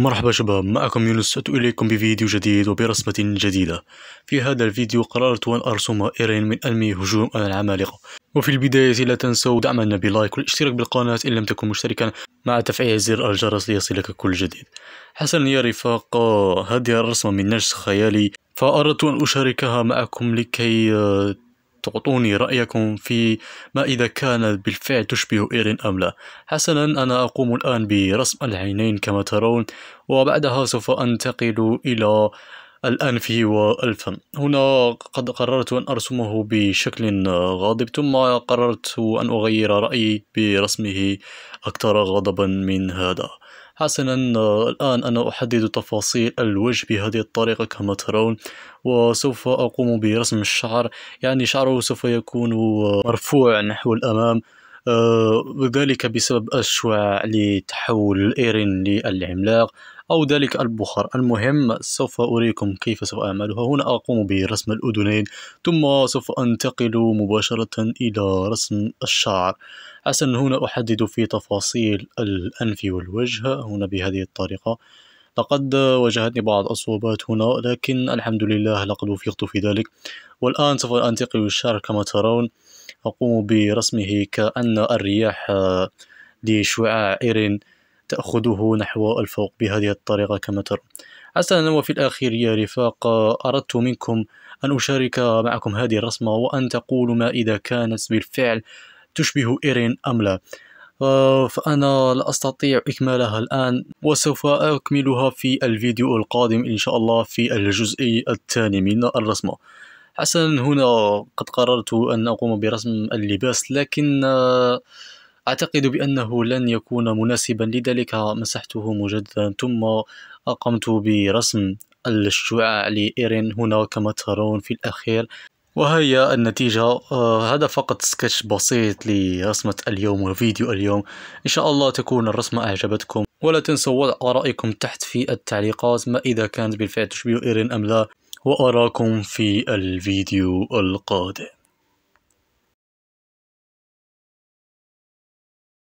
مرحبا شباب معكم يونس إليكم بفيديو جديد وبرسمة جديدة في هذا الفيديو قررت أن أرسم إيرين من ألمي هجوم على العمالقة وفي البداية لا تنسوا دعمنا بلايك والاشتراك بالقناة إن لم تكن مشتركا مع تفعيل زر الجرس ليصلك كل جديد حسنا يا رفاق هذه الرسمة من نجس خيالي فأردت أن أشاركها معكم لكي تعطوني رأيكم في ما إذا كان بالفعل تشبه إيرين أم لا حسنا أنا أقوم الآن برسم العينين كما ترون وبعدها سوف أنتقل إلى الأنف والفم هنا قد قررت أن أرسمه بشكل غاضب ثم قررت أن أغير رأيي برسمه أكثر غضبا من هذا حسنا آه، الآن أنا أحدد تفاصيل الوجه بهذه الطريقة كما ترون وسوف أقوم برسم الشعر يعني شعره سوف يكون آه، مرفوع نحو الأمام وذلك آه، بسبب الشعاع لتحول إيرين للعملاق أو ذلك البخار المهم سوف أريكم كيف سوف أعملها هنا أقوم برسم الأذنين ثم سوف أنتقل مباشرة إلى رسم الشعر حسنا هنا أحدد في تفاصيل الأنف والوجه هنا بهذه الطريقة لقد واجهتني بعض الصعوبات هنا لكن الحمد لله لقد وفقت في ذلك والآن سوف أنتقل الشعر كما ترون أقوم برسمه كأن الرياح لشعاع إيرين تأخذه نحو الفوق بهذه الطريقة كما ترون حسنا وفي الأخير يا رفاق أردت منكم أن أشارك معكم هذه الرسمة وأن تقولوا ما إذا كانت بالفعل تشبه إيرين أم لا آه، فأنا لا أستطيع إكمالها الآن وسوف أكملها في الفيديو القادم إن شاء الله في الجزء الثاني من الرسمة حسنا هنا قد قررت أن أقوم برسم اللباس لكن آه، أعتقد بأنه لن يكون مناسبا لذلك مسحته مجددا ثم أقمت برسم الشعاع لإيرين هنا كما ترون في الأخير وهي النتيجة آه، هذا فقط سكتش بسيط لرسمة اليوم وفيديو اليوم إن شاء الله تكون الرسمة أعجبتكم ولا تنسوا وضع آرائكم تحت في التعليقات ما إذا كانت بالفعل تشبه إيرين أم لا وأراكم في الفيديو القادم